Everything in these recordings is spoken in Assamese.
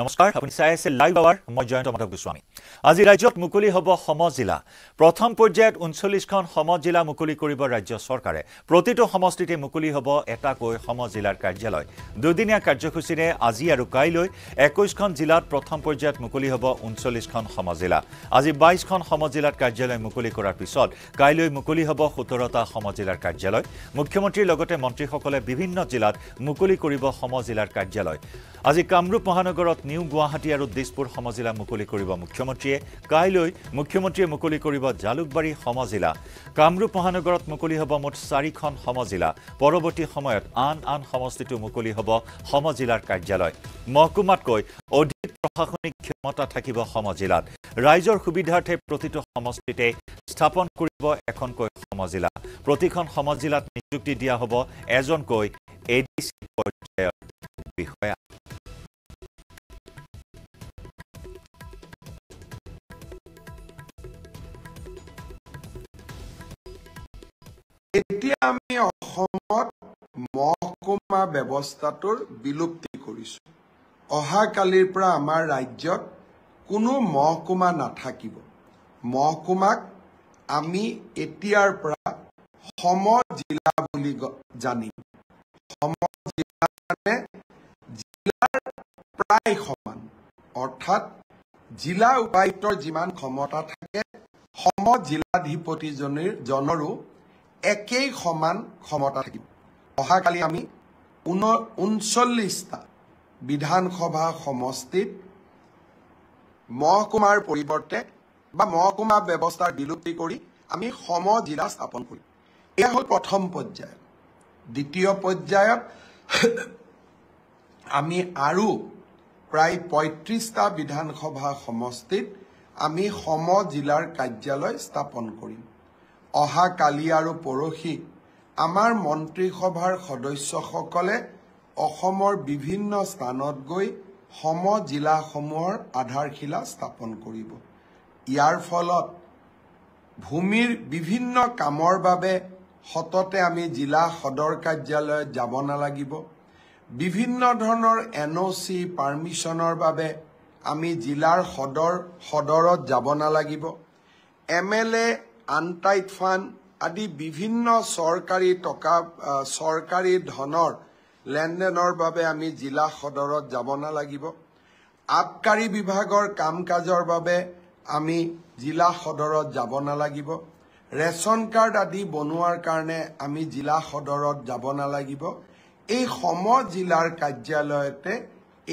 নমস্কাৰ আপুনি চাই আছে লাইভ আৱাৰ মই জয়ন্ত মাধৱ গোস্বামী আজি ৰাজ্যত মুকলি হ'ব সম জিলা প্ৰথম পৰ্যায়ত ঊনচল্লিছখন সম জিলা মুকলি কৰিব ৰাজ্য চৰকাৰে প্ৰতিটো সমষ্টিতে মুকলি হ'ব এটাকৈ সম জিলাৰ কাৰ্যালয় দুদিনীয়া কাৰ্যসূচীৰে আজি আৰু কাইলৈ একৈছখন জিলাত প্ৰথম পৰ্যায়ত মুকলি হ'ব ঊনচল্লিছখন সম জিলা আজি বাইছখন সম জিলাত কাৰ্যালয় মুকলি কৰাৰ পিছত কাইলৈ মুকলি হ'ব সোতৰটা সম জিলাৰ কাৰ্যালয় মুখ্যমন্ত্ৰীৰ লগতে মন্ত্ৰীসকলে বিভিন্ন জিলাত মুকলি কৰিব সম জিলাৰ কাৰ্যালয় আজি কামৰূপ মহানগৰত নিউ গুৱাহাটী আৰু দিছপুৰ সমজিলা মুকলি কৰিব মুখ্যমন্ত্ৰীয়ে কাইলৈ মুখ্যমন্ত্ৰীয়ে মুকলি কৰিব জালুকবাৰী সমজিলা কামৰূপ মহানগৰত মুকলি হ'ব মুঠ চাৰিখন সমজিলা পৰৱৰ্তী সময়ত আন আন সমষ্টিটো মুকলি হ'ব সমজিলাৰ কাৰ্যালয় মহকুমাতকৈ অধিক প্ৰশাসনিক ক্ষমতা থাকিব সমজিলাত ৰাইজৰ সুবিধাৰ্থে প্ৰতিটো সমষ্টিতে স্থাপন কৰিব এখনকৈ সমজিলা প্ৰতিখন সমজিলাত নিযুক্তি দিয়া হ'ব এজনকৈ এ ডি চি পৰ্যায়ৰ বিষয়া এতিয়া আমি অসমত মহকুমা ব্যৱস্থাটোৰ বিলুপ্তি কৰিছো অহাকালিৰ পৰা আমাৰ ৰাজ্যত কোনো মহকুমা নাথাকিব মহকুমাক আমি এতিয়াৰ পৰা সম জিলা বুলি জানিম সম জিলা মানে জিলাৰ প্ৰায় সমান অৰ্থাৎ জিলা উপায়ুক্তৰ যিমান ক্ষমতা থাকে সম জিলাধিপতিজনীৰ জনৰো একেই সমান ক্ষমতা থাকিব অহাকালি আমি ঊন ঊনচল্লিছটা বিধানসভা সমষ্টিত মহকুমাৰ পৰিৱৰ্তে বা মহকুমা ব্যৱস্থাৰ বিলুপ্তি কৰি আমি সম জিলা স্থাপন কৰিম এয়া হ'ল প্ৰথম পৰ্যায়ত দ্বিতীয় পৰ্যায়ত আমি আৰু প্ৰায় পঁয়ত্ৰিছটা বিধানসভা সমষ্টিত আমি সম জিলাৰ কাৰ্যালয় স্থাপন কৰিম অহা কালি আৰু পৰহি আমাৰ মন্ত্ৰীসভাৰ সদস্যসকলে অসমৰ বিভিন্ন স্থানত গৈ সম জিলাসমূহৰ আধাৰশিলা স্থাপন কৰিব ইয়াৰ ফলত ভূমিৰ বিভিন্ন কামৰ বাবে সততে আমি জিলা সদৰ কাৰ্যালয়ত যাব নালাগিব বিভিন্ন ধৰণৰ এন অ' চি পাৰ্মিশ্যনৰ বাবে আমি জিলাৰ সদৰ সদৰত যাব নালাগিব M L A untied fund আদি বিভিন্ন চৰকাৰী টকা চৰকাৰী ধনৰ লেনদেনৰ বাবে আমি জিলা সদৰত যাব নালাগিব আবকাৰী বিভাগৰ কাম কাজৰ বাবে আমি জিলা সদৰত যাব নালাগিব ৰেচন কাৰ্ড আদি বনোৱাৰ কাৰণে আমি জিলা সদৰত যাব নালাগিব এই সম জিলাৰ কাৰ্যালয়তে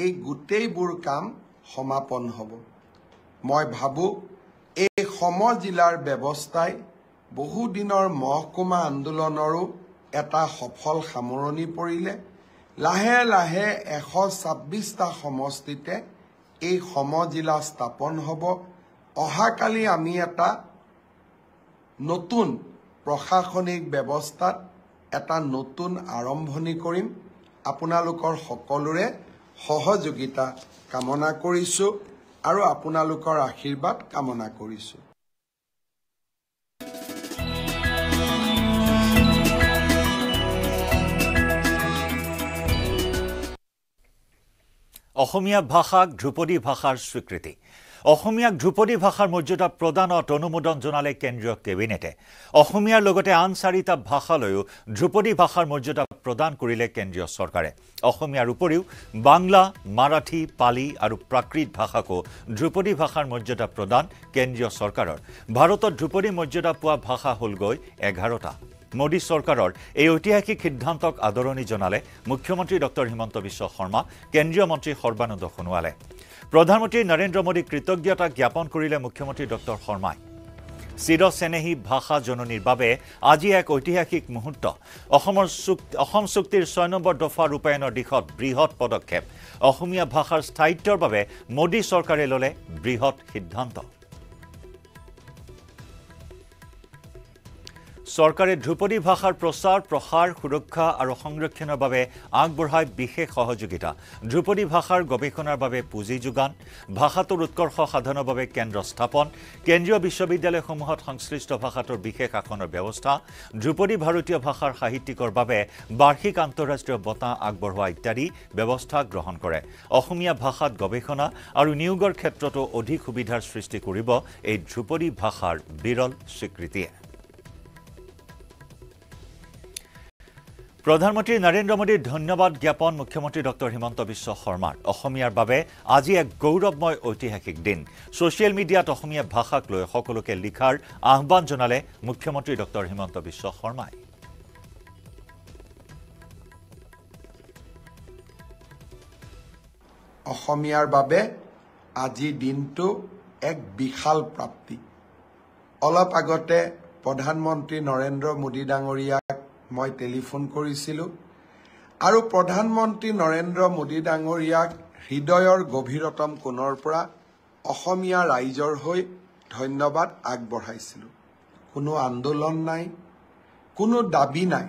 এই গোটেইবোৰ কাম সমাপন হ'ব মই ভাবোঁ সম জিলাৰ ব্যৱস্থাই বহুদিনৰ মহকুমা আন্দোলনৰো এটা সফল সামৰণি পৰিলে লাহে লাহে এশ ছাব্বিছটা সমষ্টিতে এই সম জিলা স্থাপন হ'ব অহাকালি আমি এটা নতুন প্ৰশাসনিক ব্যৱস্থাত এটা নতুন আৰম্ভণি কৰিম আপোনালোকৰ সকলোৰে সহযোগিতা কামনা কৰিছোঁ আৰু আপোনালোকৰ আশীৰ্বাদ কামনা কৰিছোঁ অসমীয়া ভাষাক ধ্ৰুপদী ভাষাৰ স্বীকৃতি অসমীয়াক ধ্ৰুপদী ভাষাৰ মৰ্যাদা প্ৰদানত অনুমোদন জনালে কেন্দ্ৰীয় কেবিনেটে অসমীয়াৰ লগতে আন চাৰিটা ভাষালৈও ধ্ৰুপদী ভাষাৰ মৰ্যাদা প্ৰদান কৰিলে কেন্দ্ৰীয় চৰকাৰে অসমীয়াৰ উপৰিও বাংলা মাৰাঠী পালি আৰু প্ৰাকৃত ভাষাকো ধ্ৰুপদী ভাষাৰ মৰ্যাদা প্ৰদান কেন্দ্ৰীয় চৰকাৰৰ ভাৰতত ধ্ৰুপদী মৰ্যাদা পোৱা ভাষা হ'লগৈ এঘাৰটা মোদী চৰকাৰৰ এই ঐতিহাসিক সিদ্ধান্তক আদৰণি জনালে মুখ্যমন্ত্ৰী ডঃ হিমন্ত বিশ্ব শৰ্মা কেন্দ্ৰীয় মন্ত্ৰী সৰ্বানন্দ সোণোৱালে প্ৰধানমন্ত্ৰী নৰেন্দ্ৰ মোদীক কৃতজ্ঞতা জ্ঞাপন কৰিলে মুখ্যমন্ত্ৰী ডঃ শৰ্মাই চিৰচেনেহী ভাষা জননীৰ বাবে আজি এক ঐতিহাসিক মুহূৰ্ত অসমৰ চুক্তি অসম চুক্তিৰ ছয় নম্বৰ দফা ৰূপায়ণৰ দিশত বৃহৎ পদক্ষেপ অসমীয়া ভাষাৰ স্থায়িত্বৰ বাবে মোদী চৰকাৰে ল'লে বৃহৎ সিদ্ধান্ত চৰকাৰে ধ্ৰুপদী ভাষাৰ প্ৰচাৰ প্ৰসাৰ সুৰক্ষা আৰু সংৰক্ষণৰ বাবে আগবঢ়াই বিশেষ সহযোগিতা ধ্ৰুপদী ভাষাৰ গৱেষণাৰ বাবে পুঁজি যোগান ভাষাটোৰ উৎকৰ্ষ সাধনৰ বাবে কেন্দ্ৰ স্থাপন কেন্দ্ৰীয় বিশ্ববিদ্যালয়সমূহত সংশ্লিষ্ট ভাষাটোৰ বিশেষ আসনৰ ব্যৱস্থা ধ্ৰুপদী ভাৰতীয় ভাষাৰ সাহিত্যিকৰ বাবে বাৰ্ষিক আন্তঃৰাষ্ট্ৰীয় বঁটা আগবঢ়োৱা ইত্যাদি ব্যৱস্থা গ্ৰহণ কৰে অসমীয়া ভাষাত গৱেষণা আৰু নিয়োগৰ ক্ষেত্ৰতো অধিক সুবিধাৰ সৃষ্টি কৰিব এই ধ্ৰুপদী ভাষাৰ বিৰল স্বীকৃতিয়ে প্ৰধানমন্ত্ৰী নৰেন্দ্ৰ মোদীৰ ধন্যবাদ জ্ঞাপন মুখ্যমন্ত্ৰী ডক্টৰ হিমন্ত বিশ্ব শৰ্মাৰ অসমীয়াৰ বাবে আজি এক গৌৰৱময় ঐতিহাসিক দিন ছচিয়েল মিডিয়াত অসমীয়া ভাষাক লৈ সকলোকে লিখাৰ আহ্বান জনালে মুখ্যমন্ত্ৰী ডক্টৰ হিমন্ত বিশ্ব শৰ্মাই অসমিয়াৰ বাবে আজি দিনটো এক বিশাল প্ৰাপ্তি অলপ আগতে প্ৰধানমন্ত্ৰী নৰেন্দ্ৰ মোদী ডাঙৰিয়া মই টেলিফোন কৰিছিলোঁ আৰু প্ৰধানমন্ত্ৰী নৰেন্দ্ৰ মোদী ডাঙৰীয়াক হৃদয়ৰ গভীৰতম কোণৰ পৰা অসমীয়া ৰাইজৰ হৈ ধন্যবাদ আগবঢ়াইছিলোঁ কোনো আন্দোলন নাই কোনো দাবী নাই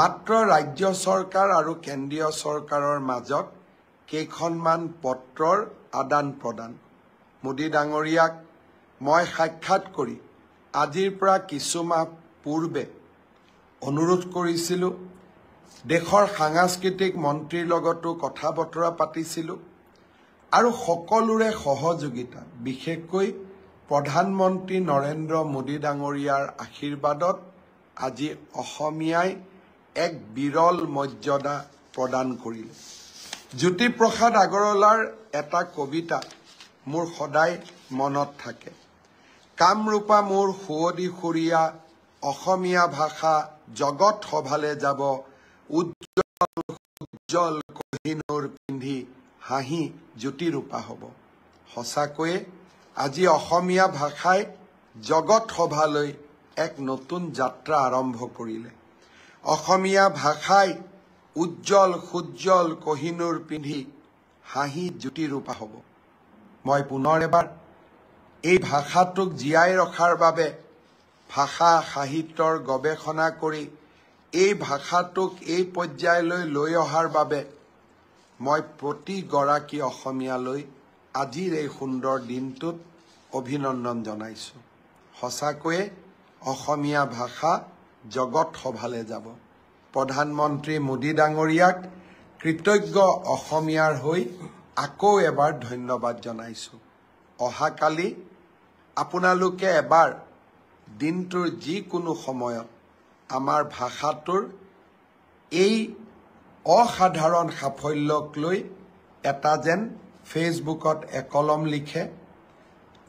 মাত্ৰ ৰাজ্য চৰকাৰ আৰু কেন্দ্ৰীয় চৰকাৰৰ মাজত কেইখনমান পত্ৰৰ আদান প্ৰদান মোদী ডাঙৰীয়াক মই সাক্ষাৎ কৰি আজিৰ পৰা কিছুমাহ পূৰ্বে অনুৰোধ কৰিছিলোঁ দেশৰ সাংস্কৃতিক মন্ত্ৰীৰ লগতো কথা বতৰা পাতিছিলোঁ আৰু সকলোৰে সহযোগিতা বিশেষকৈ প্ৰধানমন্ত্ৰী নৰেন্দ্ৰ মোদী ডাঙৰীয়াৰ আশীৰ্বাদত আজি অসমীয়াই এক বিৰল মৰ্যাদা প্ৰদান কৰিলে জ্যোতিপ্ৰসাদ আগৰৱালাৰ এটা কবিতা মোৰ সদায় মনত থাকে কামৰূপা মোৰ সুৱদীসুৰীয়া অসমীয়া ভাষা জগত সভালে যাব উজ্জ্বল উজ্জ্বল কহিনুৰ পিন্ধি হাঁহি জ্যোতিৰূপা হ'ব সঁচাকৈয়ে আজি অসমীয়া ভাষাই জগত সভালৈ এক নতুন যাত্ৰা আৰম্ভ কৰিলে অসমীয়া ভাষাই উজ্জ্বল সুজ্জ্বল কহিনুৰ পিন্ধি হাঁহি জ্যোতিৰূপা হ'ব মই পুনৰ এবাৰ এই ভাষাটোক জীয়াই ৰখাৰ বাবে ভাষা সাহিত্যৰ গৱেষণা কৰি এই ভাষাটোক এই পৰ্যায়লৈ লৈ অহাৰ বাবে মই প্ৰতিগৰাকী অসমীয়ালৈ আজিৰ এই সুন্দৰ দিনটোত অভিনন্দন জনাইছোঁ সঁচাকৈয়ে অসমীয়া ভাষা জগত সভালে যাব প্ৰধানমন্ত্ৰী মোদী ডাঙৰীয়াক কৃতজ্ঞ অসমীয়াৰ হৈ আকৌ এবাৰ ধন্যবাদ জনাইছোঁ অহাকালি আপোনালোকে এবাৰ দিনটোৰ যিকোনো সময়ত আমাৰ ভাষাটোৰ এই অসাধাৰণ সাফল্যক লৈ এটা যেন ফেচবুকত একলম লিখে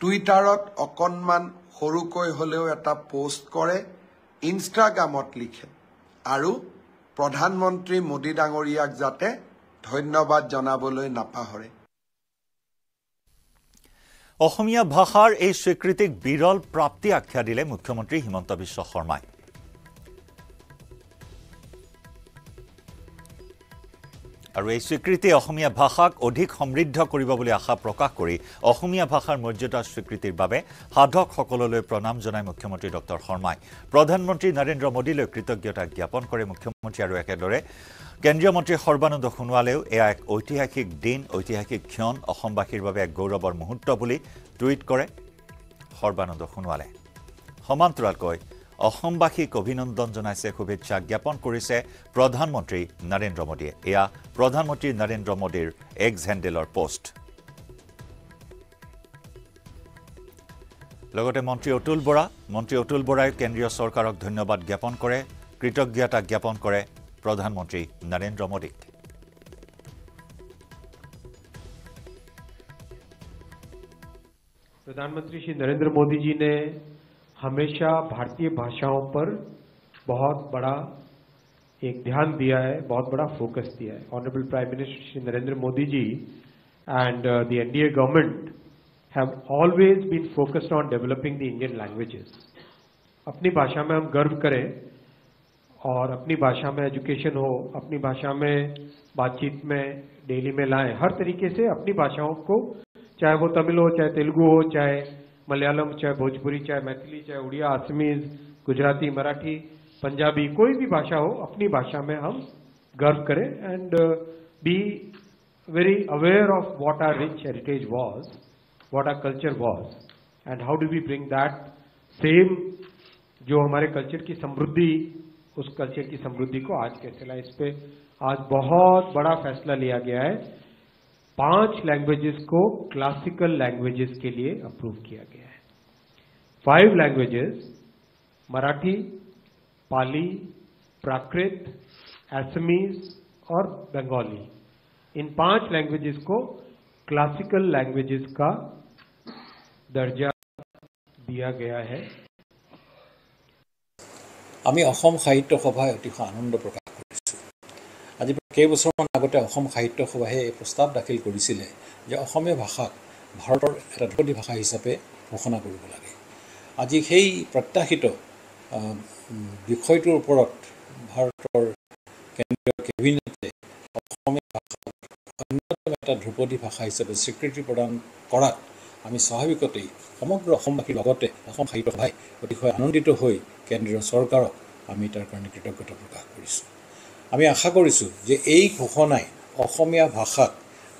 টুইটাৰত অকণমান সৰুকৈ হ'লেও এটা প'ষ্ট কৰে ইনষ্টাগ্ৰামত লিখে আৰু প্ৰধানমন্ত্ৰী মোদী ডাঙৰীয়াক যাতে ধন্যবাদ জনাবলৈ নাপাহৰে অসমীয়া ভাষাৰ এই স্বীকৃতিক বিৰল প্ৰাপ্তি আখ্যা দিলে মুখ্যমন্ত্ৰী হিমন্ত বিশ্ব শৰ্মাই আৰু এই স্বীকৃতিয়ে অসমীয়া ভাষাক অধিক সমৃদ্ধ কৰিব বুলি আশা প্ৰকাশ কৰি অসমীয়া ভাষাৰ মৰ্যাদা স্বীকৃতিৰ বাবে সাধকসকললৈ প্ৰণাম জনাই মুখ্যমন্ত্ৰী ডঃ শৰ্মাই প্ৰধানমন্ত্ৰী নৰেন্দ্ৰ মোদীলৈ কৃতজ্ঞতা জ্ঞাপন কৰে মুখ্যমন্ত্ৰী আৰু একেদৰে কেন্দ্ৰীয় মন্ত্ৰী সৰ্বানন্দ সোণোৱালেও এয়া এক ঐতিহাসিক দিন ঐতিহাসিক ক্ষণ অসমবাসীৰ বাবে এক গৌৰৱৰ মুহূৰ্ত বুলি টুইট কৰে সৰ্বানন্দ সোণালে সমান্তৰালক অসমবাসীক অভিনন্দন জনাইছে শুভেচ্ছা জ্ঞাপন কৰিছে প্ৰধানমন্ত্ৰী নৰেন্দ্ৰ মোদীয়ে এয়া প্ৰধানমন্ত্ৰী নৰেন্দ্ৰ মোদীৰ এক্স হেণ্ডেলৰ পোস্ট লগতে মন্ত্ৰী অতুল বৰা মন্ত্ৰী অতুল বৰাই কেন্দ্ৰীয় চৰকাৰক ধন্যবাদ জ্ঞাপন কৰে কৃতজ্ঞতা জ্ঞাপন কৰে प्रधानमंत्री नरेंद्र मोदी प्रधानमंत्री श्री नरेंद्र मोदी जी ने हमेशा भारतीय भाषाओं पर बहुत बड़ा एक ध्यान दिया है बहुत बड़ा फोकस दिया है honourable prime minister Shri Narendra Modi ji and the NDA government have always been focused on developing the Indian languages अपनी भाषा में हम गर्व करें और अपनी भाषा में एजुकेशन हो अपनी भाषा में बातचीत में डेली में लाएं हर तरीके से अपनी भाषाओं को चाहे वो तमिल हो चाहे तेलुगु हो चाहे मलयालम चाहे भोजपुरी चाहे मैथिली चाहे उड़िया असमीज गुजराती मराठी पंजाबी कोई भी भाषा हो अपनी भाषा में हम गर्व करें and be very aware of what our rich heritage was what our culture was and how do we bring that same जो हमारे कल्चर की समृद्धि उस कल्चर की समृद्धि को आज कैसे लाए इस पर आज बहुत बड़ा फैसला लिया गया है पांच लैंग्वेजेस को क्लासिकल लैंग्वेजेस के लिए अप्रूव किया गया है फाइव लैंग्वेजेस मराठी पाली प्राकृत एसमीज और बंगाली इन पांच लैंग्वेजेस को क्लासिकल लैंग्वेजेस का दर्जा दिया गया है আমি অসম সাহিত্য সভাই অতিশয় আনন্দ প্ৰকাশ কৰিছোঁ আজি কেইবছৰমান আগতে অসম সাহিত্য সভাই এই প্ৰস্তাৱ দাখিল কৰিছিলে যে অসমীয়া ভাষাক ভাৰতৰ এটা ধ্ৰুপদী ভাষা হিচাপে ঘোষণা কৰিব লাগে আজি সেই প্ৰত্যাশিত বিষয়টোৰ ওপৰত ভাৰতৰ কেন্দ্ৰীয় কেবিনেটে অসমীয়া ভাষাক অন্যতম এটা ধ্ৰুপদী ভাষা হিচাপে স্বীকৃতি প্ৰদান কৰাত আমি স্বাভাৱিকতেই সমগ্ৰ অসমবাসীৰ লগতে অসম সাহিত্য সভাই অতিশয় আনন্দিত হৈ কেন্দ্ৰীয় চৰকাৰক আমি তাৰ কাৰণে কৃতজ্ঞতা প্ৰকাশ কৰিছোঁ আমি আশা কৰিছোঁ যে এই ঘোষণাই অসমীয়া ভাষাক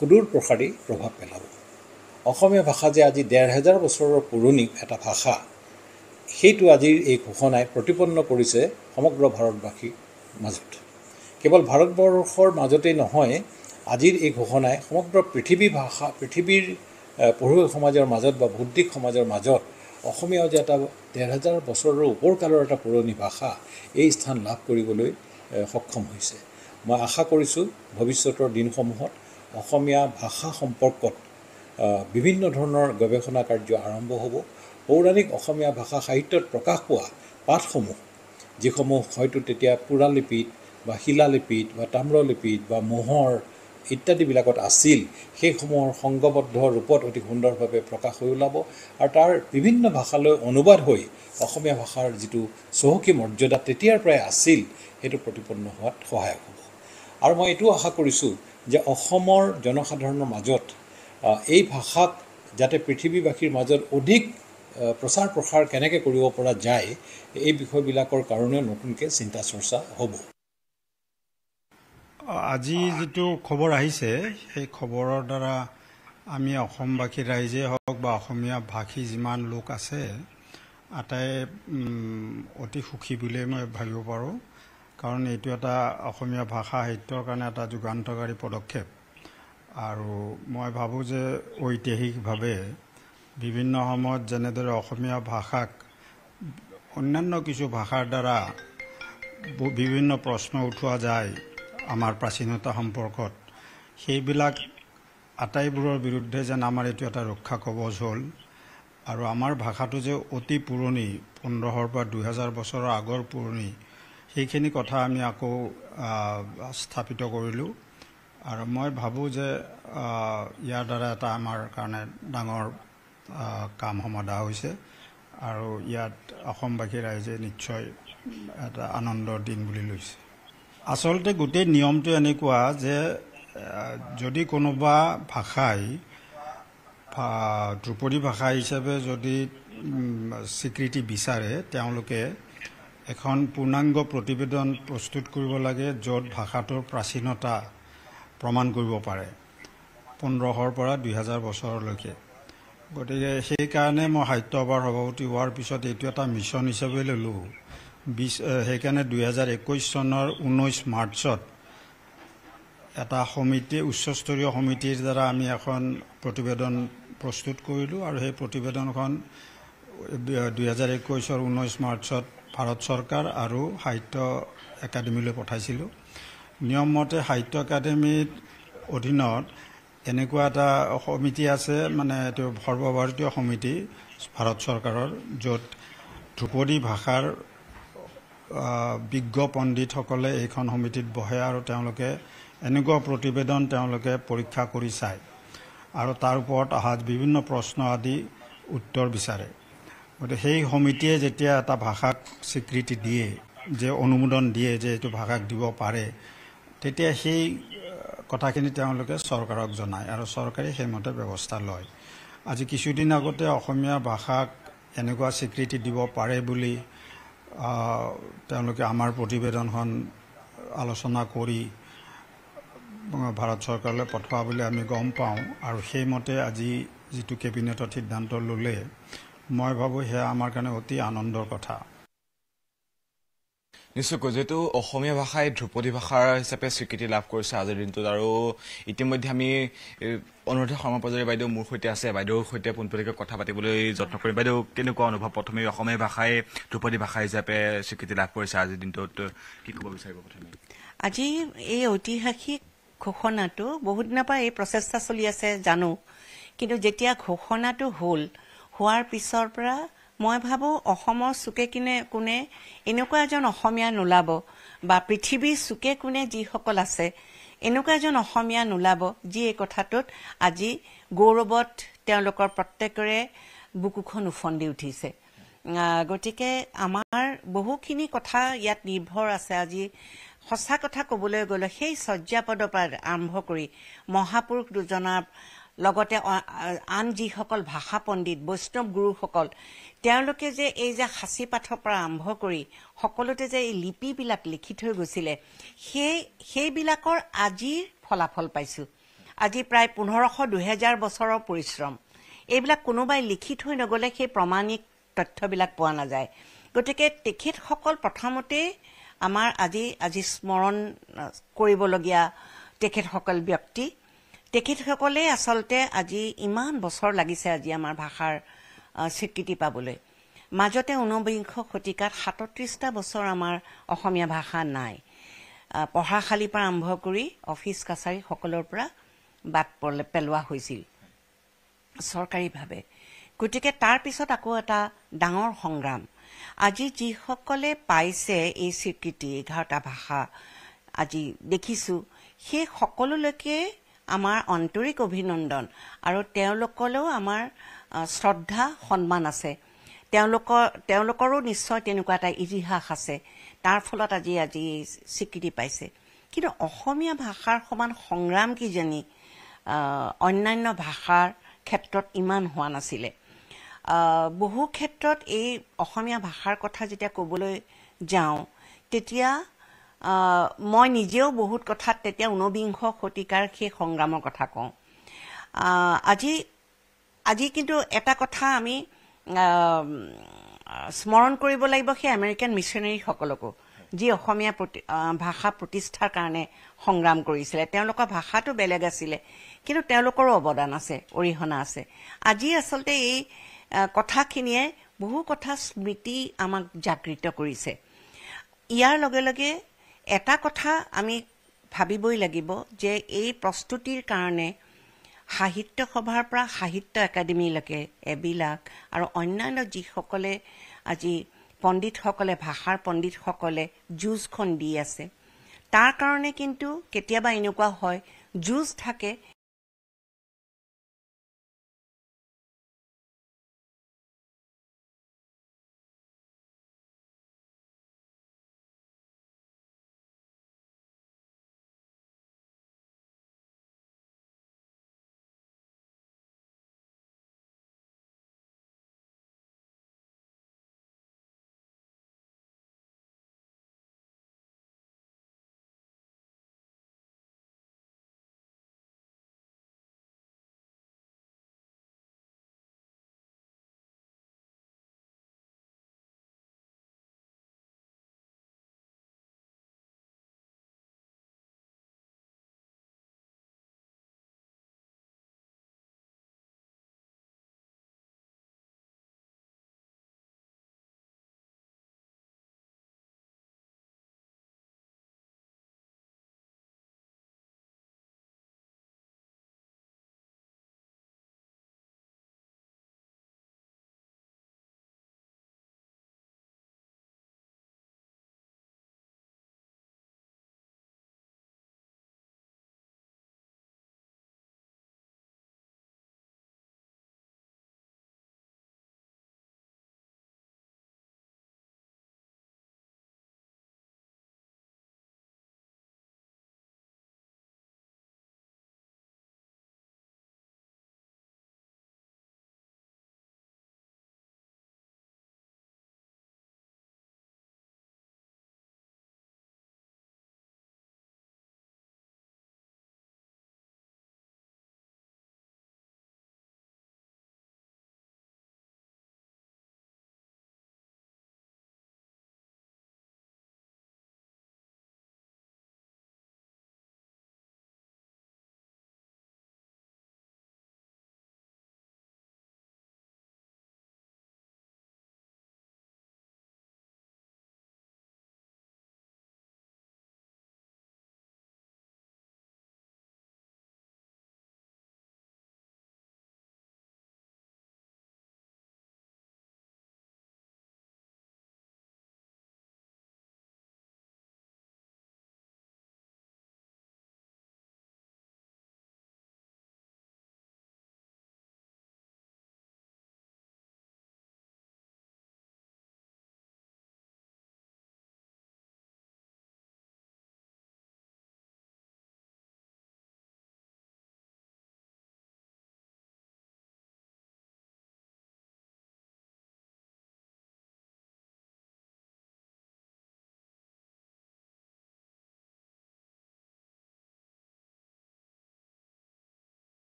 সুদূৰ প্ৰসাৰী প্ৰভাৱ পেলাব অসমীয়া ভাষা যে আজি ডেৰ হেজাৰ বছৰৰ পুৰণি এটা ভাষা সেইটো আজিৰ এই ঘোষণাই প্ৰতিপন্ন কৰিছে সমগ্ৰ ভাৰতবাসীৰ মাজত কেৱল ভাৰতবৰ্ষৰ মাজতেই নহয় আজিৰ এই ঘোষণাই সমগ্ৰ পৃথিৱী ভাষা পৃথিৱীৰ পঢ়ুৱৈ সমাজৰ মাজত বা বৌদ্ধিক সমাজৰ মাজত অসমীয়াও যে এটা ডেৰ হাজাৰ বছৰৰ ওপৰ কালৰ এটা পুৰণি ভাষা এই স্থান লাভ কৰিবলৈ সক্ষম হৈছে মই আশা কৰিছোঁ ভৱিষ্যতৰ দিনসমূহত অসমীয়া ভাষা সম্পৰ্কত বিভিন্ন ধৰণৰ গৱেষণা কাৰ্য আৰম্ভ হ'ব পৌৰাণিক অসমীয়া ভাষা সাহিত্যত প্ৰকাশ পোৱা পাঠসমূহ যিসমূহ হয়তো তেতিয়া পুৰালিপিত বা শিলালিপিত বা তাম্ৰলিপিত বা মোহৰ ইত্যাদিবিলাকত আছিল সেইসমূহৰ সংগবদ্ধ ৰূপত অতি সুন্দৰভাৱে প্ৰকাশ হৈ ওলাব আৰু তাৰ বিভিন্ন ভাষালৈ অনুবাদ হৈ অসমীয়া ভাষাৰ যিটো চহকী মৰ্যাদা তেতিয়াৰ পৰাই আছিল সেইটো প্ৰতিপন্ন হোৱাত সহায়ক হ'ব আৰু মই এইটোও আশা কৰিছোঁ যে অসমৰ জনসাধাৰণৰ মাজত এই ভাষাক যাতে পৃথিৱীবাসীৰ মাজত অধিক প্ৰচাৰ প্ৰসাৰ কেনেকৈ কৰিব পৰা যায় এই বিষয়বিলাকৰ কাৰণেও নতুনকৈ চিন্তা চৰ্চা হ'ব আজি যিটো খবৰ আহিছে সেই খবৰৰ দ্বাৰা আমি অসমবাসী ৰাইজেই হওক বা অসমীয়া ভাষী যিমান লোক আছে আটাই অতি সুখী বুলিয়েই মই ভাবিব পাৰোঁ কাৰণ এইটো এটা অসমীয়া ভাষা সাহিত্যৰ কাৰণে এটা যুগান্তকাৰী পদক্ষেপ আৰু মই ভাবোঁ যে ঐতিহাসিকভাৱে বিভিন্ন সময়ত যেনেদৰে অসমীয়া ভাষাক অন্যান্য কিছু ভাষাৰ দ্বাৰা বিভিন্ন প্ৰশ্ন উঠোৱা যায় আমাৰ প্ৰাচীনতা সম্পৰ্কত সেইবিলাক আটাইবোৰৰ বিৰুদ্ধে যেন আমাৰ এইটো এটা ৰক্ষা কবচ হ'ল আৰু আমাৰ ভাষাটো যে অতি পুৰণি পোন্ধৰৰ পৰা দুহেজাৰ বছৰৰ আগৰ পুৰণি সেইখিনি কথা আমি আকৌ স্থাপিত কৰিলোঁ আৰু মই ভাবোঁ যে ইয়াৰ দ্বাৰা এটা আমাৰ কাৰণে ডাঙৰ কাম সমাধা হৈছে আৰু ইয়াত অসমবাসী ৰাইজে নিশ্চয় এটা আনন্দৰ দিন বুলি লৈছে আচলতে গোটেই নিয়মটো এনেকুৱা যে যদি কোনোবা ভাষাই ধ্ৰুপদী ভাষা হিচাপে যদি স্বীকৃতি বিচাৰে তেওঁলোকে এখন পূৰ্ণাংগ প্ৰতিবেদন প্ৰস্তুত কৰিব লাগে য'ত ভাষাটোৰ প্ৰাচীনতা প্ৰমাণ কৰিব পাৰে পোন্ধৰশৰ পৰা দুহেজাৰ বছৰলৈকে গতিকে সেইকাৰণে মই সাহিত্য সভাৰ সভাপতি হোৱাৰ পিছত এইটো এটা মিছন হিচাপে ল'লোঁ বিছ সেইকাৰণে দুহেজাৰ একৈছ চনৰ ঊনৈছ মাৰ্চত এটা সমিতি উচ্চস্তৰীয় সমিতিৰ দ্বাৰা আমি এখন প্ৰতিবেদন প্ৰস্তুত কৰিলোঁ আৰু সেই প্ৰতিবেদনখন দুহেজাৰ একৈছৰ ঊনৈছ মাৰ্চত ভাৰত চৰকাৰ আৰু সাহিত্য একাডেমীলৈ পঠাইছিলোঁ নিয়মমতে সাহিত্য একাডেমীৰ অধীনত এনেকুৱা এটা সমিতি আছে মানে এইটো সৰ্বভাৰতীয় সমিতি ভাৰত চৰকাৰৰ য'ত ধ্ৰুপদী ভাষাৰ বিজ্ঞ পণ্ডিতসকলে এইখন সমিতিত বহে আৰু তেওঁলোকে এনেকুৱা প্ৰতিবেদন তেওঁলোকে পৰীক্ষা কৰি চায় আৰু তাৰ ওপৰত অহা বিভিন্ন প্ৰশ্ন আদি উত্তৰ বিচাৰে গতিকে সেই সমিতিয়ে যেতিয়া এটা ভাষাক স্বীকৃতি দিয়ে যে অনুমোদন দিয়ে যে এইটো ভাষাক দিব পাৰে তেতিয়া সেই কথাখিনি তেওঁলোকে চৰকাৰক জনায় আৰু চৰকাৰে সেইমতে ব্যৱস্থা লয় আজি কিছুদিন আগতে অসমীয়া ভাষাক এনেকুৱা স্বীকৃতি দিব পাৰে বুলি তেওঁলোকে আমাৰ প্ৰতিবেদনখন আলোচনা কৰি ভাৰত চৰকাৰলৈ পঠোৱা বুলি আমি গম পাওঁ আৰু সেইমতে আজি যিটো কেবিনেটত সিদ্ধান্ত ল'লে মই ভাবোঁ সেয়া আমাৰ কাৰণে অতি আনন্দৰ কথা নিশ্চয়কৈ যিহেতু অসমীয়া ভাষাই ধ্ৰুপদী ভাষা হিচাপে স্বীকৃতি লাভ কৰিছে আজিৰ দিনটোত আৰু ইতিমধ্যে আমি অনুৰাধা শৰ্মা পূজাৰী বাইদেউ মোৰ সৈতে আছে বাইদেউৰ সৈতে পোনপটীয়াকৈ কথা পাতিবলৈ যত্ন কৰিম বাইদেউ কেনেকুৱা অনুভৱ প্ৰথমে অসমীয়া ভাষাই ধ্ৰুপদী ভাষা হিচাপে স্বীকৃতি লাভ কৰিছে আজিৰ দিনটোত কি ক'ব বিচাৰিব প্ৰথমে আজি এই ঐতিহাসিক ঘোষণাটো বহুত দিনৰ পৰা এই প্ৰচেষ্টা চলি আছে জানো কিন্তু যেতিয়া ঘোষণাটো হ'ল হোৱাৰ পিছৰ পৰা মই ভাবোঁ অসমৰ চুকে কোনে কোনে এনেকুৱা এজন অসমীয়া নোলাব বা পৃথিৱীৰ চুকে কোনে যিসকল আছে এনেকুৱা এজন অসমীয়া নোলাব যি এই কথাটোত আজি গৌৰৱত তেওঁলোকৰ প্ৰত্যেকৰে বুকুখন উফন্দি উঠিছে গতিকে আমাৰ বহুখিনি কথা ইয়াত নিৰ্ভৰ আছে আজি সঁচা কথা ক'বলৈ গ'লে সেই শয্যাপদৰ পৰা আৰম্ভ কৰি মহাপুৰুষ দুজনাৰ লগতে আন যিসকল ভাষা পণ্ডিত বৈষ্ণৱ গুৰুসকল তেওঁলোকে যে এই যে সাঁচি পাঠৰ পৰা আৰম্ভ কৰি সকলোতে যে এই লিপিবিলাক লিখি থৈ গৈছিলে সেই সেইবিলাকৰ আজিৰ ফলাফল পাইছোঁ আজি প্ৰায় পোন্ধৰশ দুহেজাৰ বছৰৰ পৰিশ্ৰম এইবিলাক কোনোবাই লিখি থৈ নগ'লে সেই প্ৰমাণিক তথ্যবিলাক পোৱা নাযায় গতিকে তেখেতসকল প্ৰথমতেই আমাৰ আজি আজি স্মৰণ কৰিবলগীয়া তেখেতসকল ব্যক্তি তেখেতসকলে আচলতে আজি ইমান বছৰ লাগিছে আজি আমাৰ ভাষাৰ স্বীকৃতি পাবলৈ মাজতে ঊনবিংশ শতিকাত সাতত্ৰিশটা বছৰ আমাৰ অসমীয়া ভাষা নাই পঢ়াশালীৰ পৰা আৰম্ভ কৰি অফিচ কাছাৰীসকলৰ পৰা বাট পেলোৱা হৈছিল চৰকাৰীভাৱে গতিকে তাৰপিছত আকৌ এটা ডাঙৰ সংগ্ৰাম আজি যিসকলে পাইছে এই স্বীকৃতি এঘাৰটা ভাষা আজি দেখিছোঁ সেই সকলোলৈকে আমাৰ আন্তৰিক অভিনন্দন আৰু তেওঁলোকলৈও আমাৰ শ্ৰদ্ধা সন্মান আছে তেওঁলোকৰ তেওঁলোকৰো নিশ্চয় তেনেকুৱা এটা ইতিহাস আছে তাৰ ফলত আজি আজি স্বীকৃতি পাইছে কিন্তু অসমীয়া ভাষাৰ সমান সংগ্ৰাম কিজানি অন্যান্য ভাষাৰ ক্ষেত্ৰত ইমান হোৱা নাছিলে বহু ক্ষেত্ৰত এই অসমীয়া ভাষাৰ কথা যেতিয়া ক'বলৈ যাওঁ তেতিয়া মই নিজেও বহুত কথাত তেতিয়া ঊনবিংশ শতিকাৰ সেই সংগ্ৰামৰ কথা কওঁ আজি আজি কিন্তু এটা কথা আমি স্মৰণ কৰিব লাগিব সেই আমেৰিকান মিছনেৰীসকলকো যি অসমীয়া প্ৰতি ভাষা প্ৰতিষ্ঠাৰ কাৰণে সংগ্ৰাম কৰিছিলে তেওঁলোকৰ ভাষাটো বেলেগ আছিলে কিন্তু তেওঁলোকৰো অৱদান আছে অৰিহণা আছে আজি আচলতে এই কথাখিনিয়ে বহু কথা স্মৃতি আমাক জাগৃত কৰিছে ইয়াৰ লগে লগে এটা কথা আমি ভাবিবই লাগিব যে এই প্ৰস্তুতিৰ কাৰণে সাহিত্য সভাৰ পৰা সাহিত্য একাডেমীলৈকে এবিলাক আৰু অন্যান্য যিসকলে আজি পণ্ডিতসকলে ভাষাৰ পণ্ডিতসকলে যুঁজখন দি আছে তাৰ কাৰণে কিন্তু কেতিয়াবা এনেকুৱা হয় যুঁজ থাকে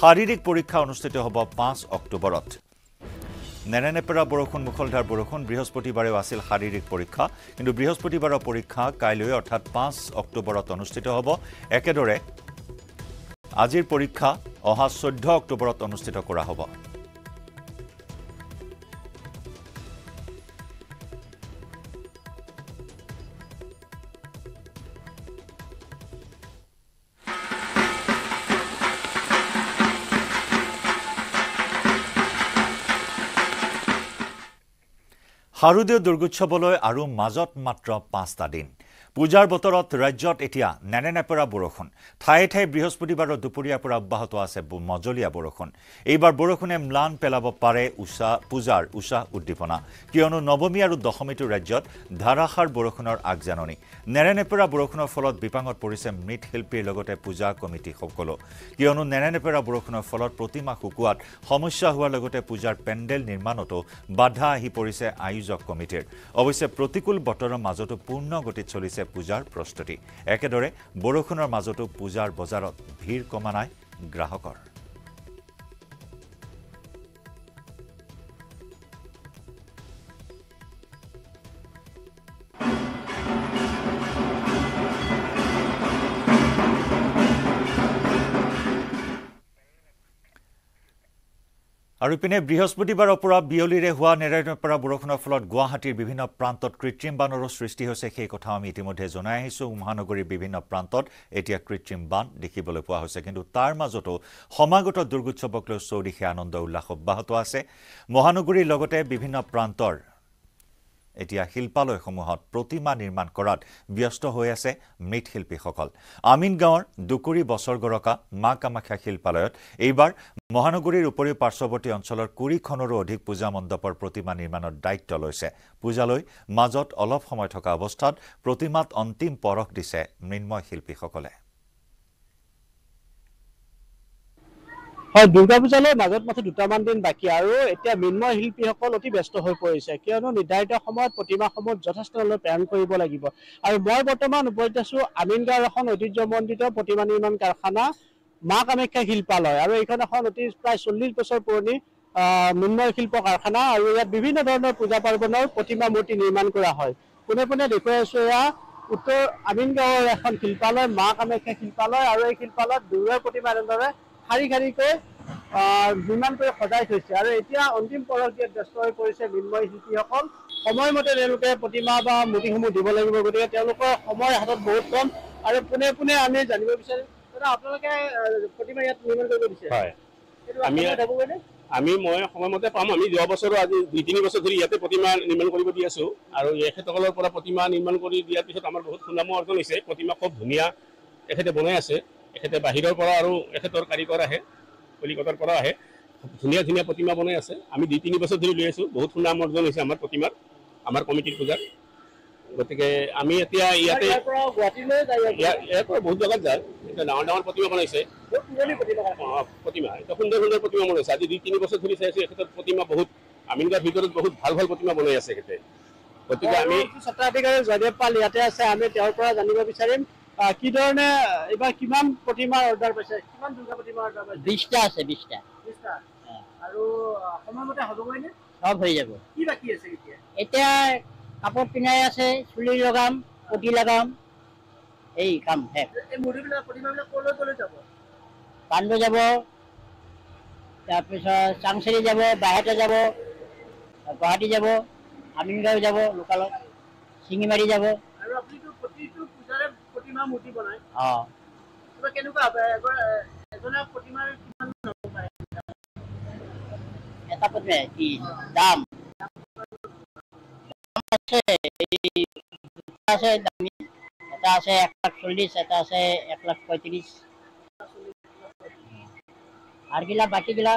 শাৰীৰিক পৰীক্ষা অনুষ্ঠিত হ'ব পাঁচ অক্টোবৰত নেৰানেপেৰা বৰষুণ মুখলধাৰ বৰষুণ বৃহস্পতিবাৰেও আছিল শাৰীৰিক পৰীক্ষা কিন্তু বৃহস্পতিবাৰৰ পৰীক্ষা কাইলৈ অৰ্থাৎ পাঁচ অক্টোবৰত অনুষ্ঠিত হ'ব একেদৰে আজিৰ পৰীক্ষা অহা চৈধ্য অক্টোবৰত অনুষ্ঠিত কৰা হ'ব শাৰদীয় দুৰ্গোৎসৱলৈ আৰু মাজত মাত্ৰ পাঁচটা দিন পূজাৰ বতৰত ৰাজ্যত এতিয়া নেনেনেপেৰা বৰষুণ ঠায়ে ঠায়ে বৃহস্পতিবাৰৰ দুপৰীয়াৰ পৰা অব্যাহত আছে মজলীয়া বৰষুণ এইবাৰ বৰষুণে ম্লান পেলাব পাৰে উষা পূজাৰ উষাহ উদ্দীপনা কিয়নো নৱমী আৰু দশমীটো ৰাজ্যত ধাৰাসাৰ বৰষুণৰ আগজাননী নেৰেনেপেৰা বৰষুণৰ ফলত বিপাঙত পৰিছে মৃৎশিল্পীৰ লগতে পূজা কমিটীসকলো কিয়নো নেৰে নেপেৰা বৰষুণৰ ফলত প্ৰতিমা শুকোৱাত সমস্যা হোৱাৰ লগতে পূজাৰ পেণ্ডেল নিৰ্মাণতো বাধা আহি পৰিছে আয়োজক কমিটিৰ অৱশ্যে প্ৰতিকূল বতৰৰ মাজতো পূৰ্ণ গতিত চলিছে হৈছে পূজাৰ প্ৰস্তুতি একেদৰে বৰষুণৰ মাজতো পূজাৰ বজাৰত ভিৰ কমা নাই গ্ৰাহকৰ আৰু ইপিনে বৃহস্পতিবাৰৰ পৰা বিয়লিৰে হোৱা পৰা বৰষুণৰ ফলত গুৱাহাটীৰ বিভিন্ন প্ৰান্তত কৃত্ৰিম বানৰো সৃষ্টি হৈছে সেই কথাও আমি ইতিমধ্যে জনাই আহিছোঁ মহানগৰীৰ বিভিন্ন প্ৰান্তত এতিয়া কৃত্ৰিম বান দেখিবলৈ পোৱা হৈছে কিন্তু তাৰ মাজতো সমাগত দুৰ্গোৎসৱক লৈ চৌদিশে আনন্দ উল্লাস অব্যাহত আছে মহানগৰীৰ লগতে বিভিন্ন প্ৰান্তৰ এতিয়া শিল্পালয়সমূহত প্ৰতিমা নিৰ্মাণ কৰাত ব্যস্ত হৈ আছে মৃৎশিল্পীসকল আমিন গাঁৱৰ দুকুৰি বছৰগৰকা মা কামাখ্যা শিল্পালয়ত এইবাৰ মহানগৰীৰ উপৰিও পাৰ্শ্বৱৰ্তী অঞ্চলৰ কুৰিখনৰো অধিক পূজা মণ্ডপৰ প্ৰতিমা নিৰ্মাণৰ দায়িত্ব লৈছে পূজালৈ মাজত অলপ সময় থকা অৱস্থাত প্ৰতিমাত অন্তিম পৰশ দিছে মৃন্ময় শিল্পীসকলে হয় দুৰ্গা পূজালৈ মাজত মাথো দুটামান দিন বাকী আৰু এতিয়া মৃন্ময় শিল্পীসকল অতি ব্যস্ত হৈ পৰিছে কিয়নো নিৰ্ধাৰিত সময়ত প্ৰতিমাসমূহ যথেষ্ট প্ৰেৰণ কৰিব লাগিব আৰু মই বৰ্তমান উপস্থিত আছো আমিন গাঁৱৰ এখন ঐতিহ্যমণ্ডিত প্ৰতিমা নিৰ্মাণ কাৰখানা মা কামাখ্যা শিল্পালয় আৰু এইখন এখন অতি প্ৰায় চল্লিছ বছৰ পুৰণি আহ মৃন্ময় শিল্প কাৰখানা আৰু ইয়াত বিভিন্ন ধৰণৰ পূজা পাৰ্বণৰ প্ৰতিমা মূৰ্তি নিৰ্মাণ কৰা হয় পোনে পোনে দেখুৱাই আছো এয়া উত্তৰ আমিন গাঁৱৰ এখন শিল্পালয় মা কামাখ্যা শিল্পালয় আৰু এই শিল্পালয়ত দুৰ্গাৰ প্ৰতিমা এনেদৰে শাৰী শাৰীকৈ নিৰ্মাণ কৰি সজাই থৈছে আৰু এতিয়া অন্তিম পৰ্যায়ত ব্যস্ত হৈ পৰিছে মৃন্ময় শিল্পীসকল সময়মতে তেওঁলোকে প্ৰতিমা বা মূৰ্তিসমূহ দিব লাগিব গতিকে তেওঁলোকৰ সময় হাতত বহুত কম আৰু পোনে পোনে আমি জানিব বিচাৰিম আপোনালোকে প্ৰতিমা ইয়াত নিৰ্মাণ কৰিব দিছে আমি মই সময়মতে পাম আমি যোৱা বছৰো আজি দুই তিনি বছৰ ধৰি ইয়াতে প্ৰতিমা নিৰ্মাণ কৰিব দি আছো আৰু এখেতসকলৰ পৰা প্ৰতিমা নিৰ্মাণ কৰি দিয়াৰ পিছত আমাৰ বহুত সুনামো অৰ্জন হৈছে প্ৰতিমা খুব ধুনীয়া এখেতে বনাই আছে এখেতে বাহিৰৰ পৰা আৰু এখেতৰ কাৰিকৰ আহে কলিকতাৰ পৰা আহে ধুনীয়া ধুনীয়া প্ৰতিমা বনাই আছে আমি দুই তিনি বছৰ ধৰি লৈ আছোঁ বহুত সুনাম অৰ্জন হৈছে আমাৰ প্ৰতিমাৰ আমাৰ কমিটিৰ পূজাত গতিকে আমি এতিয়া ইয়াতে ইয়াৰ পৰা বহুত জেগাত যায় এতিয়া ডাঙৰ ডাঙৰ প্ৰতিমা বনাইছে প্ৰতিমা এতিয়া সুন্দৰ সুন্দৰ প্ৰতিমা বনাইছে আজি দুই তিনি বছৰ ধৰি চাই চাইছোঁ এখেতৰ প্ৰতিমা বহুত আমিনগাঁৰ ভিতৰত বহুত ভাল ভাল প্ৰতিমা বনাই আছে এখেতে গতিকে আমি ছত্ৰাধিকাৰী জয়দেৱ পাল ইয়াতে আছে আমি তেওঁৰ পৰা জানিব বিচাৰিম কি ধৰণে এবাৰ কিমান প্ৰতিমাৰ অৰ্ডাৰ পাইছে কিমান দুৰ্গা প্ৰতিমাৰ অৰ্ডাৰ বিশটা আছে বিশটা আৰু সময়মতে হ'বগৈনে সব হৈ যাব কি বাকী আছে এতিয়া কাপোৰ পিন্ধাই আছে চুলি লগাম পতি লগাম এই কাম শেষ পাণ্ড যাব তাৰপিছত চাংচেৰী যাব বাহেতে যাব গুৱাহাটী যাব আমিনগাঁও যাব লোকালত চিঙিমাৰী যাব এটা আছে এক লাখ চল্লিছ এটা আছে এক লাখ পঁয়ত্ৰিছ আর গিলা বাকি গিলা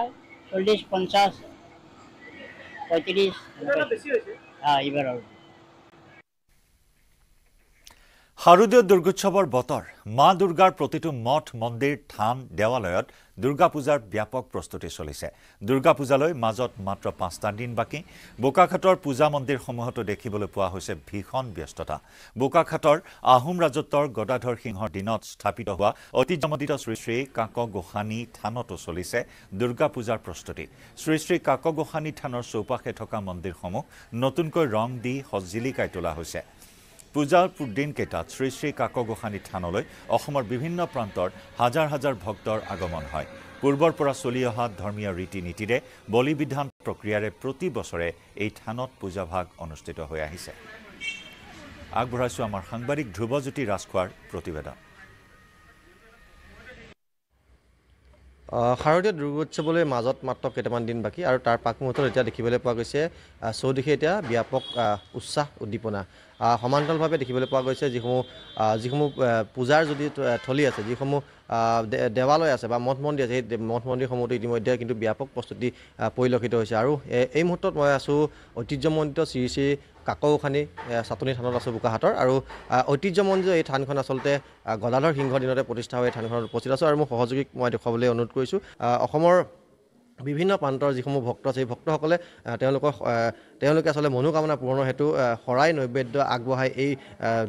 চল্লিশ পঞ্চাশ পঁয়ত্রিশ হ্যাঁ এবার শারদীয় দুর্গোৎসবর বতর মা দুর্গার প্রতিটি মঠ মন্দির থান দেওয়ালয়ত দুর্গাপূজার ব্যাপক প্রস্তুতি চলিছে দুর্গাপূজালয় মাজত মাত্র পাঁচটা দিন বাকি বোকাখাটর পূজা মন্দির সমূহতো দেখবলে পয়া হয়েছে ভীষণ ব্যস্ততা বোকাখাটর আহোম রাজত্বর গদাধর সিংহর দিনত স্থাপিত হওয়া অতিজমদিত শ্রী শ্রী কাক গোসানী থানতো চলিছে দুর্গাপূজার প্রস্তুতি শ্রী শ্রী কাক গোসানী থানের চৌপাশে থাকা মন্দির সমূহ নতুনক রং দি সজ্জিলিকায় তোলা হয়েছে পূজাৰ দিনকেইটাত শ্ৰী শ্ৰী কাকগোসানী থানলৈ অসমৰ বিভিন্ন প্ৰান্তৰ হাজাৰ হাজাৰ ভক্তৰ আগমন হয় পূৰ্বৰ পৰা চলি অহা ধৰ্মীয় ৰীতি নীতিৰে বলি বিধান প্ৰক্ৰিয়াৰে প্ৰতি বছৰে এই থানত পূজাভাগ অনুষ্ঠিত হৈ আহিছে আগবঢ়াইছোঁ আমাৰ সাংবাদিক ধ্ৰুৱজ্যোতি ৰাজখোৱাৰ প্ৰতিবেদন শাৰদীয় দুৰ্গোৎসৱলৈ মাজত মাত্ৰ কেইটামান দিন বাকী আৰু তাৰ পাকমুহূৰ্তত এতিয়া দেখিবলৈ পোৱা গৈছে চৌদিশে এতিয়া ব্যাপক উৎসাহ উদ্দীপনা সমান্তৰালভাৱে দেখিবলৈ পোৱা গৈছে যিসমূহ যিসমূহ পূজাৰ যদি থলী আছে যিসমূহ দেৱালয় আছে বা মঠ মন্দিৰ আছে সেই মঠ মন্দিৰসমূহতো ইতিমধ্যে কিন্তু ব্যাপক প্ৰস্তুতি পৰিলক্ষিত হৈছে আৰু এই মুহূৰ্তত মই আছোঁ ঐতিহ্যমণ্ডিত শ্ৰী শ্ৰী কাকৌখানি চাটনি থানত আছোঁ বোকাহাটৰ আৰু ঐতিহ্যমণ্ডিত এই থানখন আচলতে গদাধৰ সিংহ দিনতে প্ৰতিষ্ঠা হৈ এই থানখনত উপস্থিত আছোঁ আৰু মোৰ সহযোগীক মই দেখুৱাবলৈ অনুৰোধ কৰিছোঁ অসমৰ বিভিন্ন প্ৰান্তৰ যিসমূহ ভক্ত আছে সেই ভক্তসকলে তেওঁলোকৰ তেওঁলোকে আচলতে মনোকামনা পূৰণৰ সেইটো শৰাই নৈবেদ্য আগবঢ়াই এই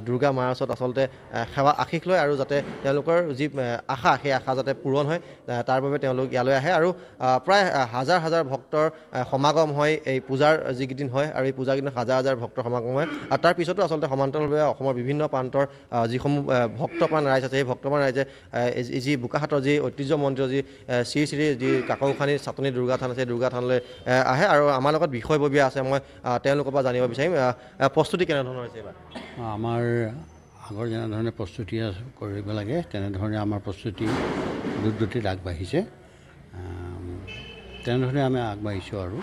দুৰ্গা মাৰ ওচৰত আচলতে সেৱা আশীষ লয় আৰু যাতে তেওঁলোকৰ যি আশা সেই আশা যাতে পূৰণ হয় তাৰ বাবে তেওঁলোক ইয়ালৈ আহে আৰু প্ৰায় হাজাৰ হাজাৰ ভক্তৰ সমাগম হয় এই পূজাৰ যিকেইদিন হয় আৰু এই পূজাকেইদিন হাজাৰ হাজাৰ ভক্তৰ সমাগম হয় আৰু তাৰ পিছতো আচলতে সমান্তৰালভাৱে অসমৰ বিভিন্ন প্ৰান্তৰ যিসমূহ ভক্তপ্ৰাণ ৰাইজ আছে সেই ভক্তপ্ৰাণ ৰাইজে যি বোকাহাটৰ যি ঐতিহ্য মন্দিৰৰ যি শ্ৰী শ্ৰী যি কাকৌখানীৰ ছাত্ৰ আপুনি দুৰ্গা থান আছে দুৰ্গা থানলৈ আহে আৰু আমাৰ লগত বিষয়ববীয়া আছে মই তেওঁলোকৰ পৰা জানিব বিচাৰিম প্ৰস্তুতি কেনেধৰণৰ হৈছে এইবাৰ আমাৰ আগৰ যেনেধৰণে প্ৰস্তুতি কৰিব লাগে তেনেধৰণে আমাৰ প্ৰস্তুতি দ্ৰুতগতিত আগবাঢ়িছে তেনেধৰণে আমি আগবাঢ়িছোঁ আৰু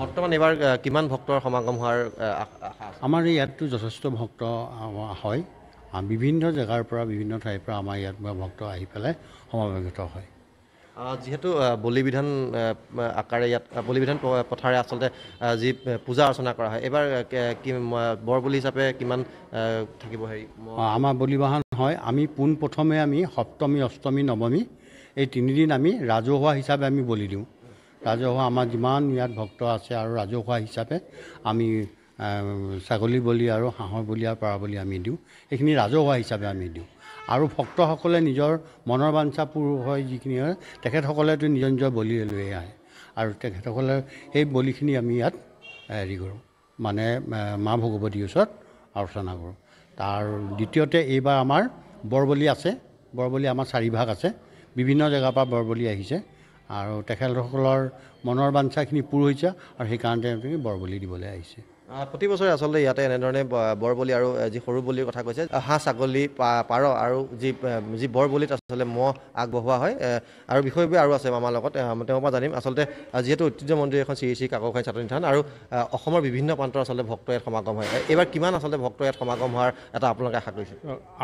বৰ্তমান এইবাৰ কিমান ভক্তৰ সমাগম হোৱাৰ আমাৰ ইয়াততো যথেষ্ট ভক্ত হয় বিভিন্ন জেগাৰ পৰা বিভিন্ন ঠাইৰ পৰা আমাৰ ইয়াত ভক্ত আহি পেলাই সমাৱেশ হয় যিহেতু বলি বিধান আকাৰে ইয়াত বলি বিধান পথাৰে আচলতে যি পূজা অৰ্চনা কৰা হয় এইবাৰ কি বৰ বলি হিচাপে কিমান থাকিব হেৰি আমাৰ বলি বাহন হয় আমি পোনপ্ৰথমে আমি সপ্তমী অষ্টমী নৱমী এই তিনিদিন আমি ৰাজহুৱা হিচাপে আমি বলি দিওঁ ৰাজহুৱা আমাৰ যিমান ইয়াত ভক্ত আছে আৰু ৰাজহুৱা হিচাপে আমি ছাগলী বলি আৰু হাঁহৰ বলি আৰু পাৰা বলি আমি দিওঁ সেইখিনি ৰাজহুৱা হিচাপে আমি দিওঁ আৰু ভক্তসকলে নিজৰ মনৰ বাঞ্ছা পূৰ হয় যিখিনি হয় তেখেতসকলেতো নিজৰ নিজৰ বলি লৈ আহে আৰু তেখেতসকলে সেই বলিখিনি আমি ইয়াত হেৰি কৰোঁ মানে মা ভগৱতীৰ ওচৰত আৰ্চনা কৰোঁ তাৰ দ্বিতীয়তে এইবাৰ আমাৰ বৰবলি আছে বৰবলি আমাৰ চাৰিভাগ আছে বিভিন্ন জেগাৰ পৰা বৰবলি আহিছে আৰু তেখেতসকলৰ মনৰ বাঞ্ছাখিনি পূৰ হৈছে আৰু সেইকাৰণে তেওঁলোকে বৰবলি দিবলৈ আহিছে প্ৰতি বছৰে আচলতে ইয়াতে এনেধৰণে বৰ বলি আৰু যি সৰু বলিৰ কথা কৈছে হাঁহ ছাগলী পাৰ আৰু যি যি বৰ বলিত আচলতে ম'হ আগবঢ়োৱা হয় আৰু বিষয়বোৰ আৰু আছে আমাৰ লগত তেওঁৰ পৰা জানিম আচলতে যিহেতু ঐতিহ্য মন্দিৰ এখন শ্ৰী শ্ৰী কাকখাই চাটনি থান আৰু অসমৰ বিভিন্ন প্ৰান্তৰ আচলতে ভক্ত ইয়াত সমাগম হয় এইবাৰ কিমান আচলতে ভক্ত ইয়াত সমাগম হোৱাৰ এটা আপোনালোকে আশা কৰিছে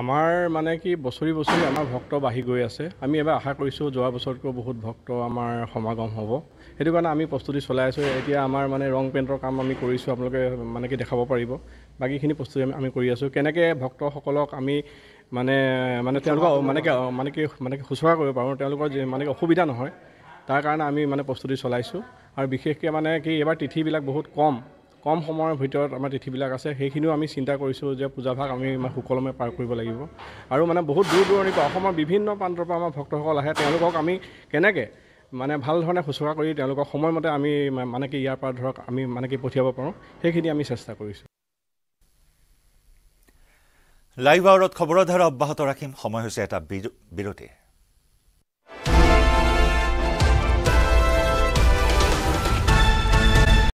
আমাৰ মানে কি বছৰি বছৰি আমাৰ ভক্ত বাঢ়ি গৈ আছে আমি এবাৰ আশা কৰিছোঁ যোৱা বছৰতকৈ বহুত ভক্ত আমাৰ সমাগম হ'ব সেইটো কাৰণে আমি প্ৰস্তুতি চলাই আছোঁ এতিয়া আমাৰ মানে ৰং পেণ্টৰ কাম আমি কৰিছোঁ আপোনালোকে মানে কি দেখাব পাৰিব বাকীখিনি প্ৰস্তুতি আমি কৰি আছোঁ কেনেকৈ ভক্তসকলক আমি মানে মানে তেওঁলোকক মানে কি মানে কি মানে কি শুশ্ৰূষা কৰিব পাৰোঁ তেওঁলোকৰ যি মানে কি অসুবিধা নহয় তাৰ কাৰণে আমি মানে প্ৰস্তুতি চলাইছোঁ আৰু বিশেষকৈ মানে কি এইবাৰ তিথিবিলাক বহুত কম কম সময়ৰ ভিতৰত আমাৰ তিথিবিলাক আছে সেইখিনিও আমি চিন্তা কৰিছোঁ যে পূজাভাগ আমি আমাৰ সুকলমে পাৰ কৰিব লাগিব আৰু মানে বহুত দূৰ দূৰণিৰ পৰা অসমৰ বিভিন্ন প্ৰান্তৰ পৰা আমাৰ ভক্তসকল আহে তেওঁলোকক আমি কেনেকৈ মানে ভাল ধৰণে শুশ্ৰূষা কৰি তেওঁলোকক সময়মতে আমি মানে কি ইয়াৰ পৰা ধৰক আমি মানে কি পঠিয়াব পাৰোঁ সেইখিনি আমি চেষ্টা কৰিছোঁ লাইভ আৱৰত খবৰৰ ধাৰা অব্যাহত ৰাখিম সময় হৈছে এটা বিৰতি